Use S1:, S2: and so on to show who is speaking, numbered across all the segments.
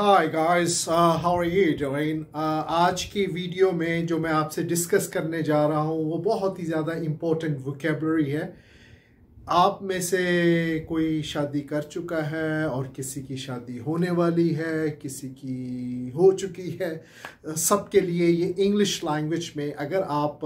S1: Hi guys how are you doing आज की video में जो मैं आपसे डिस्कस करने जा रहा हूँ वो बहुत ही ज़्यादा इम्पोर्टेंट वोकेबलरी है आप में से कोई शादी कर चुका है और किसी की शादी होने वाली है किसी की हो चुकी है सबके लिए ये इंग्लिश लैंग्वेज में अगर आप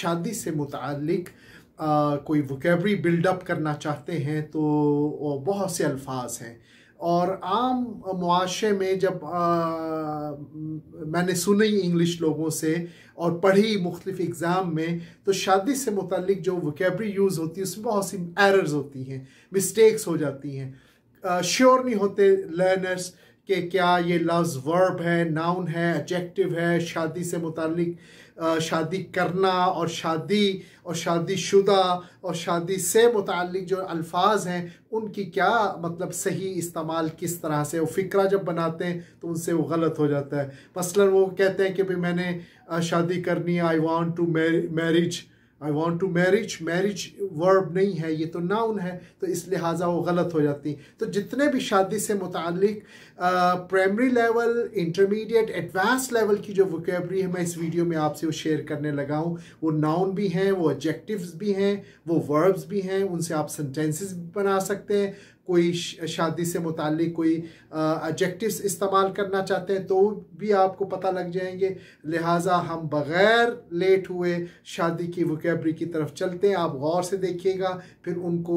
S1: शादी से मुतक कोई वोकेबरी बिल्डअप करना चाहते हैं तो बहुत से अल्फाज हैं और आम मुआशे में जब आ, मैंने सुनी इंग्लिश लोगों से और पढ़ी मुख्तफ एग्ज़ाम में तो शादी से मुतलिक जो वोकेबरी यूज़ होती है उसमें बहुत सी एरर्स होती हैं मिस्टेक्स हो जाती हैं श्योर नहीं होते लर्नर्स के क्या ये लफ्ज़ वर्ब है नाउन है एडजेक्टिव है शादी से मुतलिक शादी करना और शादी और शादीशुदा और शादी से मुतल जो अल्फाज हैं उनकी क्या मतलब सही इस्तेमाल किस तरह से वो फ़िक्रा जब बनाते हैं तो उनसे वो गलत हो जाता है मसला वो कहते हैं कि भाई मैंने शादी करनी है I want to marriage I want to marriage marriage verb नहीं है ये तो नाउन है तो इस लिहाजा वो गलत हो जाती तो जितने भी शादी से मुतक primary level intermediate advance level की जो वोकेबरी है मैं इस वीडियो में आपसे वो शेयर करने लगा हूँ वो नाउन भी हैं वो ऑब्जेक्टिव भी हैं वो वर्ब्स भी हैं उनसे आप सेंटेंसेस बना सकते हैं कोई शादी से मुतल कोई एडजेक्टिव्स इस्तेमाल करना चाहते हैं तो भी आपको पता लग जाएंगे लिहाजा हम बग़ैर लेट हुए शादी की वकीबरी की तरफ चलते हैं आप गौर से देखिएगा फिर उनको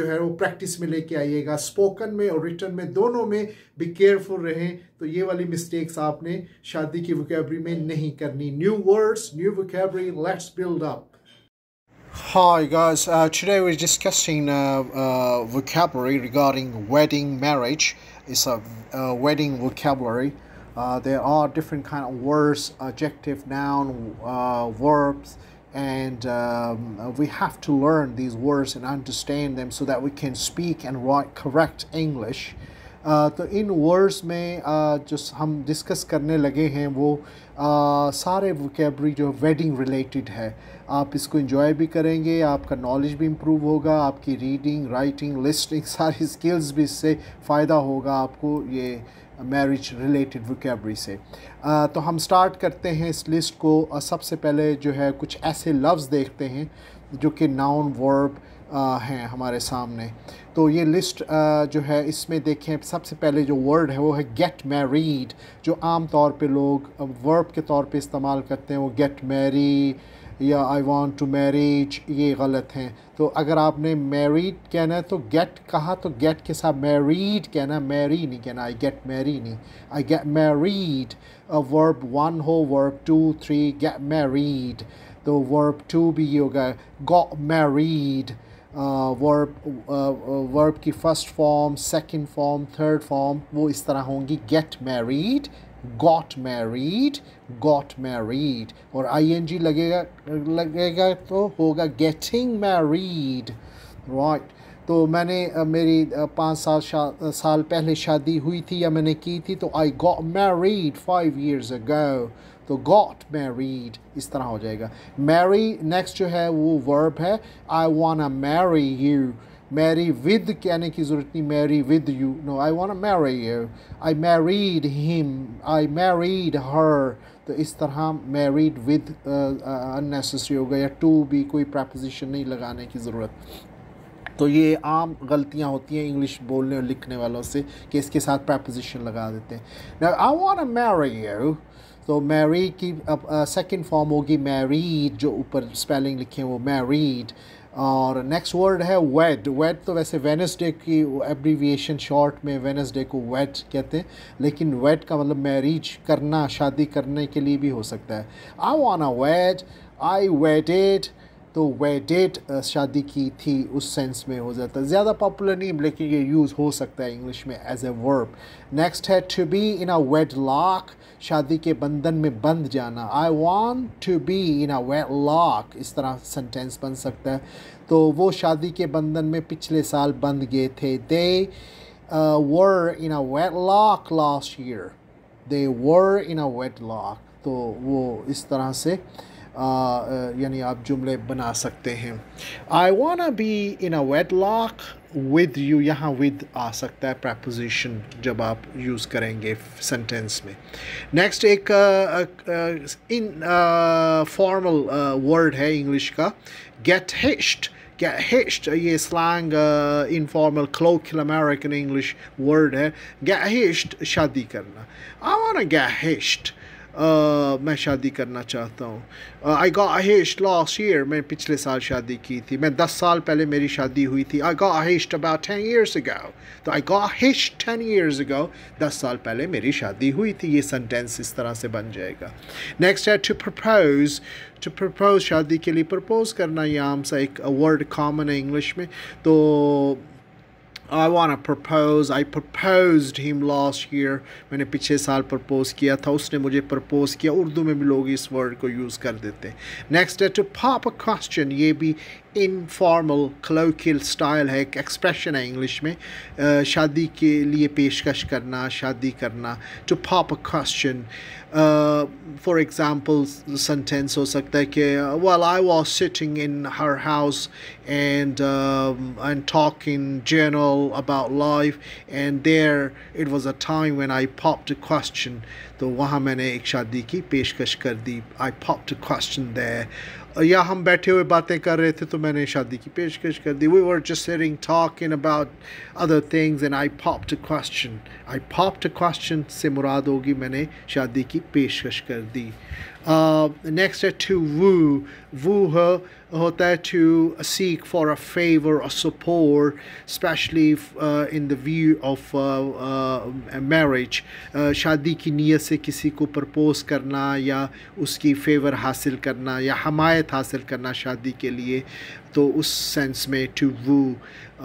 S1: जो है वो प्रैक्टिस में लेके आइएगा स्पोकन में और रिटर्न में दोनों में भी केयरफुल रहें तो ये वाली मिस्टेक्स आपने शादी की वोकेबरी में नहीं करनी new words new vocabulary let's build up Hi guys, uh, today we're discussing uh, uh, vocabulary regarding wedding marriage. It's a wedding vocabulary. Uh, there are different kind of words, adjective, noun, uh, verbs, and um, we have to learn these words and understand them so that we can speak and write correct English. तो इन words में जो हम discuss करने लगे हैं वो सारे vocabulary जो वेडिंग रिलेटेड है आप इसको इंजॉय भी करेंगे आपका नॉलेज भी इम्प्रूव होगा आपकी रीडिंग राइटिंग लिस्टिंग सारी स्किल्स भी इससे फ़ायदा होगा आपको ये मैरिज रिलेटेड वोकेबरी से आ, तो हम स्टार्ट करते हैं इस लिस्ट को सबसे पहले जो है कुछ ऐसे लफ्ज़ देखते हैं जो कि नाउन वर्ब हैं हमारे सामने तो ये लिस्ट जो है इसमें देखें सबसे पहले जो वर्ड है वो है गेट मैरीड जो आम तौर पे लोग वर्ब के तौर पे इस्तेमाल करते हैं वो गेट मैरी या आई वांट टू मैरिज ये गलत हैं तो अगर आपने मैरिड कहना है तो गेट कहा तो गेट के साथ मैरिड कहना मैरी नहीं कहना आई गेट मैरी नहीं I get married verb one हो verb two three get married तो वर्ब टू भी ये होगा गॉट मैरिड वर्ब वर्ब की first form second form third form वो इस तरह होंगी get married got married got married और आईएनजी लगेगा लगेगा तो होगा गेटिंग मैरिड राइट तो मैंने मेरी पाँच सात साल पहले शादी हुई थी या मैंने की थी तो I got married five years गर्व तो गॉट मैरीड इस तरह हो जाएगा मैरी नेक्स्ट जो है वो वर्ब है I wanna marry you marry with कहने की ज़रूरत नहीं marry with you no I want marry you I married him I married her तो इस तरह मैरीड विद अननेसेसरी होगा या टू भी कोई प्रपोजिशन नहीं लगाने की ज़रूरत तो ये आम गलतियाँ होती हैं इंग्लिश बोलने और लिखने वालों से कि इसके साथ प्रपोजिशन लगा देते हैं आई अ मैरी यू तो मैरी की अब सेकेंड फॉर्म होगी मैरीड जो ऊपर स्पेलिंग लिखे हैं वो मैरीड और नेक्स्ट वर्ड है वेड वेड तो वैसे वेनसडे की एब्रीविएशन शॉर्ट में वेनसडे को वेड कहते हैं लेकिन वेड का मतलब मैरिज करना शादी करने के लिए भी हो सकता है आई वॉन्ट अ वेड आई वेडेड तो वे डेट uh, शादी की थी उस सेंस में हो जाता है ज़्यादा पॉपुलर नहीं लेकिन ये यूज़ हो सकता है इंग्लिश में एज ए वर्ब नेक्स्ट है to be in a wedlock शादी के बंधन में बंध जाना I want to be in a wedlock इस तरह सेंटेंस बन सकता है तो वो शादी के बंधन में पिछले साल बंध गए थे they were in a wedlock last year they were in a wedlock तो वो इस तरह से uh, यानी आप जुमले बना सकते हैं I wanna be in a wedlock with you यहाँ विद आ सकता है प्रपोजिशन जब आप यूज़ करेंगे सेंटेंस में नेक्स्ट एक इन फॉर्मल वर्ड है इंग्लिश का गेट हिस्ट क्या हिस्ट ये slang informal colloquial American English word है गैहिस्ट शादी करना आई अ गैहिस्ट मैं शादी करना चाहता हूँ आई गा आहिश लास्ट ईयर मैं पिछले साल शादी की थी मैं दस साल पहले मेरी शादी हुई थी आई गा आहिश अबाउट टेन ईयर्स गाओ तो आई गा आहिश टेन ईयर्स गाओ दस साल पहले मेरी शादी हुई थी ये सेंटेंस इस तरह से बन जाएगा नेक्स्ट है टू प्रपोज टू प्रपोज शादी के लिए प्रपोज करना ये आम सा एक वर्ड कॉमन है इंग्लिश में तो I want propose I propose him last year मैंने पिछले साल प्रपोज किया था उसने मुझे प्रपोज किया उर्दू में भी लोग इस वर्ड को यूज़ कर देते हैं नेक्स्ट है टू पॉप अ क्वेश्चन ये भी इनफॉर्मल कलोकियल स्टाइल है एक एक्सप्रेशन है इंग्लिश में आ, शादी के लिए पेशकश करना शादी करना to pop a question for example sentence हो सकता है कि well I was sitting in her house and and talking general about life and there it was a time when I pop a question तो वहाँ मैंने एक शादी की पेशकश कर दी I pop a question there या हम बैठे हुए बातें कर रहे थे तो मैंने शादी की पेशकश कर दी we were just sharing in about other things and I pop a question I pop a question से मुराद होगी मैंने शादी की पेशकश कर दी नेक्स्ट है टू वू वू होता है to seek for a favour a support specially in the view of marriage शादी की नीयत से किसी को प्रपोज करना या उसकी फेवर हासिल करना या हमायत हासिल करना शादी के लिए तो उस सेंस में टू वू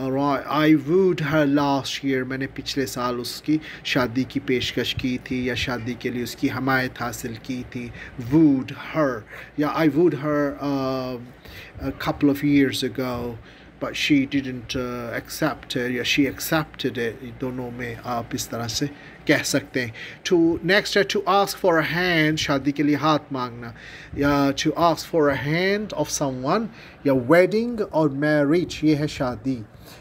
S1: और I wooed her last year मैंने पिछले साल उसकी शादी की पेशकश की थी या शादी के लिए उसकी हमायत हासिल की थी वूड हर या I wooed her couple of years ago but she didn't accept या शी एक्सेप्टेड दोनों में आप इस तरह से कह सकते हैं टू नेक्स्ट है to ask for a hand शादी के लिए हाथ मांगना या to ask for a hand of someone या वेडिंग और मैरिज ये है शादी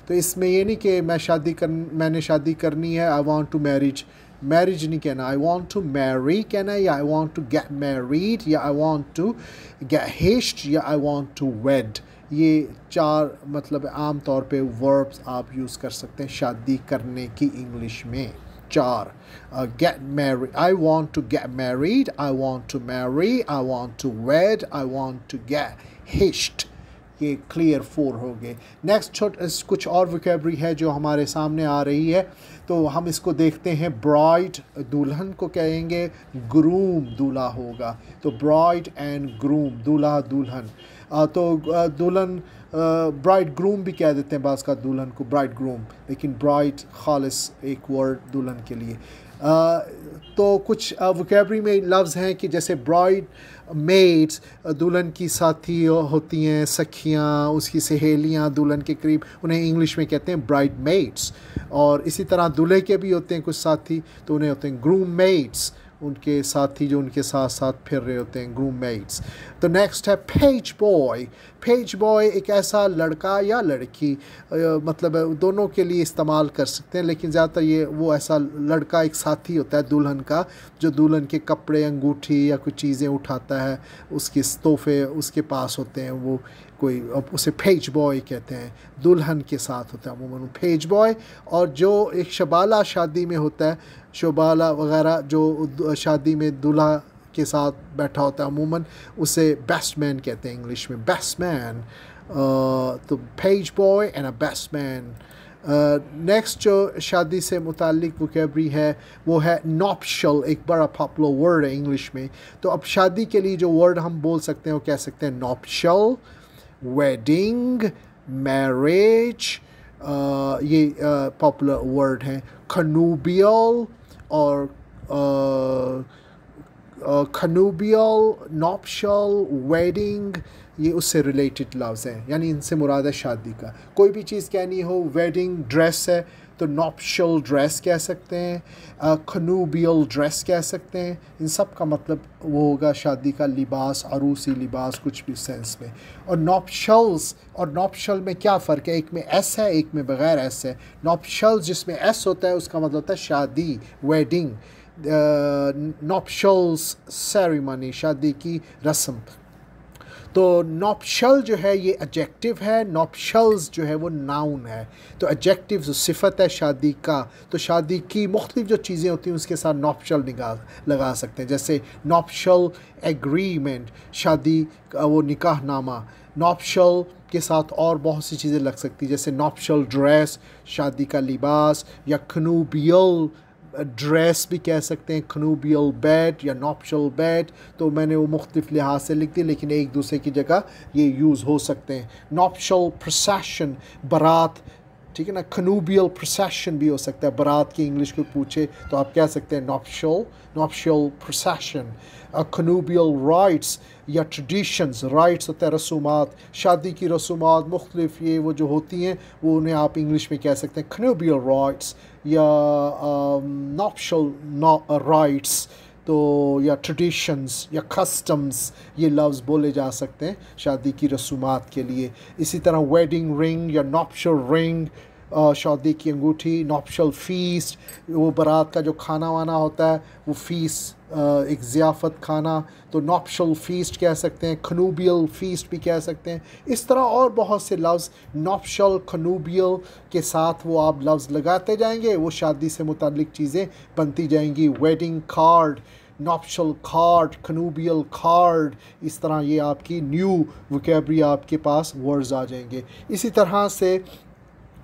S1: तो इसमें ये नहीं कि मैं शादी कर मैंने शादी करनी है I want to marriage marriage नहीं कहना आई वॉन्ट टू मैरी कहना है या I want to get married या I want to get hitched या आई वॉन्ट टू वेड ये चार मतलब आम तौर पे वर्ब्स आप यूज़ कर सकते हैं शादी करने की इंग्लिश में चार get married I want to get married I want to marry I want to wed I want to get hitched ये क्लियर फोर हो गए नेक्स्ट छोट कुछ और वोकेबरी है जो हमारे सामने आ रही है तो हम इसको देखते हैं ब्राइड दुल्हन को कहेंगे ग्रूम दूल्हा होगा तो ब्राइड एंड ग्रूम दूल्हा दुल्हन तो दुल्हन ब्राइड ग्रूम भी कह देते हैं बास का दुल्हन को ब्राइड ग्रूम लेकिन ब्राइड खालस एक वर्ड दुल्हन के लिए तो कुछ वोकेबरी में लफ्ज़ हैं कि जैसे ब्राइड मेट्स दुल्हन की साथी होती हैं सखियाँ उसकी सहेलियाँ दुल्हन के करीब उन्हें इंग्लिश में कहते हैं ब्राइड मेट्स और इसी तरह दूल्हे के भी होते हैं कुछ साथी तो उन्हें होते हैं ग्रूम मेट्स उनके साथी जो उनके साथ साथ फिर रहे होते हैं ग्रूम मेट्स तो नेक्स्ट है पेज बॉय पेज बॉय एक ऐसा लड़का या लड़की मतलब दोनों के लिए इस्तेमाल कर सकते हैं लेकिन ज़्यादातर ये वो ऐसा लड़का एक साथी होता है दुल्हन का जो दुल्हन के कपड़े अंगूठी या कुछ चीज़ें उठाता है उसके तोहफे उसके पास होते हैं वो कोई उसे फेज बॉय कहते हैं दुल्हन के साथ होता है अमूमन फेज बॉय और जो एक शबाला शादी में होता है शबाला वगैरह जो शादी में दूल्हा के साथ बैठा होता है अमूमन उसे बेस्ट मैन कहते हैं इंग्लिश में बेस्ट मैन तो page boy and a best man next जो शादी से मुतक वकेबरी है वो है नॉपशल एक बड़ा पॉपुलर वर्ड है इंग्लिश में तो अब शादी के लिए जो वर्ड हम बोल सकते हैं वो कह सकते हैं नॉपशल वेडिंग मैरिज ये पॉपुलर वर्ड हैं खनूबियल और uh, खनूबियल नॉपशल वेडिंग ये उससे रिलेटेड लफ्ज़ हैं यानी इनसे मुराद है शादी का कोई भी चीज़ कहनी हो वेडिंग ड्रेस है तो नॉपशल ड्रेस कह सकते हैं खनूबियल ड्रेस कह सकते हैं इन सब का मतलब वो होगा शादी का लिबास अरूसी लिबास कुछ भी सेंस में और नॉपशल्स और नॉपशल में क्या फ़र्क है एक में एस है एक में बग़ैर एस है नॉपशल्स जिसमें एस होता है उसका मतलब होता है शादी वेडिंग नॉपशल्स uh, सेरेमनी शादी की रस्म तो नॉपशल जो है ये एडजेक्टिव है नॉपशल्स जो है वो नाउन है तो एडजेक्टिव जो सिफत है शादी का तो शादी की मुख्तलिफ जो चीज़ें होती हैं उसके साथ नॉपशल निकाह लगा सकते हैं जैसे नॉपशल एग्रीमेंट शादी का वो निकाह नामा नॉपशल के साथ और बहुत सी चीज़ें लग सकती हैं जैसे नॉपशल ड्रेस शादी का लिबास या खनूबियल ड्रेस भी कह सकते हैं खनूबियल बैट या नॉपशल बैट तो मैंने वो मुख्तफ लिहाज से लिख दी लेकिन एक दूसरे की जगह ये यूज़ हो सकते हैं नॉपशल प्रसाशन बारात ठीक है ना खनूबियल प्रोसेशन भी हो सकता है बारात की इंग्लिश को पूछे तो आप कह सकते हैं nuptial nuptial procession connubial rites या ट्रेडिशंस राइट्स होते हैं रसूमात शादी की रसूमात मुख्तलिफ ये वो जो होती हैं वो उन्हें आप इंग्लिश में कह सकते हैं खनूबियल राइट्स या नॉपशल um, राइट्स तो या ट्रेडिशंस या कस्टम्स ये लफ्ज़ बोले जा सकते हैं शादी की रसूमात के लिए इसी तरह वेडिंग रिंग या नॉपशर रिंग शादी की अंगूठी नॉपशल फीस वो बारात का जो खाना वाना होता है वो फीस एक ज़ियाफ़त खाना तो नॉपशल फीस कह सकते हैं खनूबियल फीस भी कह सकते हैं इस तरह और बहुत से लफ्ज़ नॉपशल खनूबियल के साथ वो आप लफ्ज़ लगाते जाएंगे वो शादी से मुतलिक चीज़ें बनती जाएंगी wedding card nuptial card connubial card इस तरह ये आपकी न्यू वकेबरी आपके पास वर्ड्स आ जाएंगे इसी तरह से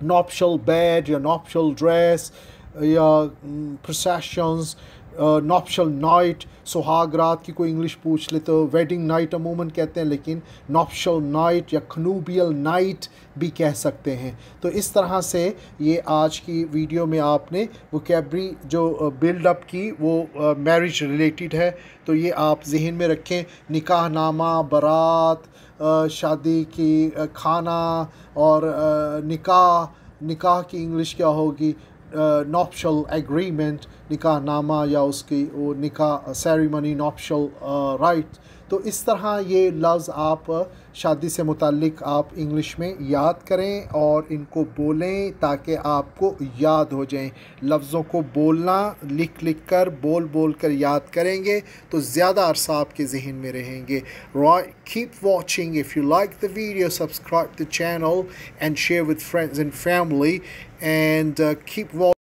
S1: nuptial bed, your nuptial dress, your mm, processions, nuptial night सुहागरात की कोई इंग्लिश पूछ ले तो वेडिंग नाइट अमूमन कहते हैं लेकिन नॉपशल नाइट या खनूबियल नाइट भी कह सकते हैं तो इस तरह से ये आज की वीडियो में आपने वो कैबरी जो बिल्डअप की वो मैरिज रिलेटेड है तो ये आप जहन में रखें निकाह नामा बारात शादी की खाना और निकाह निकाह की इंग्लिश क्या होगी नॉपशल एग्रीमेंट निकाह नामा या उसकी वो निकाह सेरेमनी नॉपशल राइट तो इस तरह ये लफ्ज़ आप शादी से मुतलक आप इंग्लिश में याद करें और इनको बोलें ताकि आपको याद हो जाएं लफ्ज़ों को बोलना लिख लिख कर बोल बोल कर याद करेंगे तो ज़्यादा अरसा आपके जहन में रहेंगे keep watching if you like the video subscribe the channel and share with friends and family and keep watch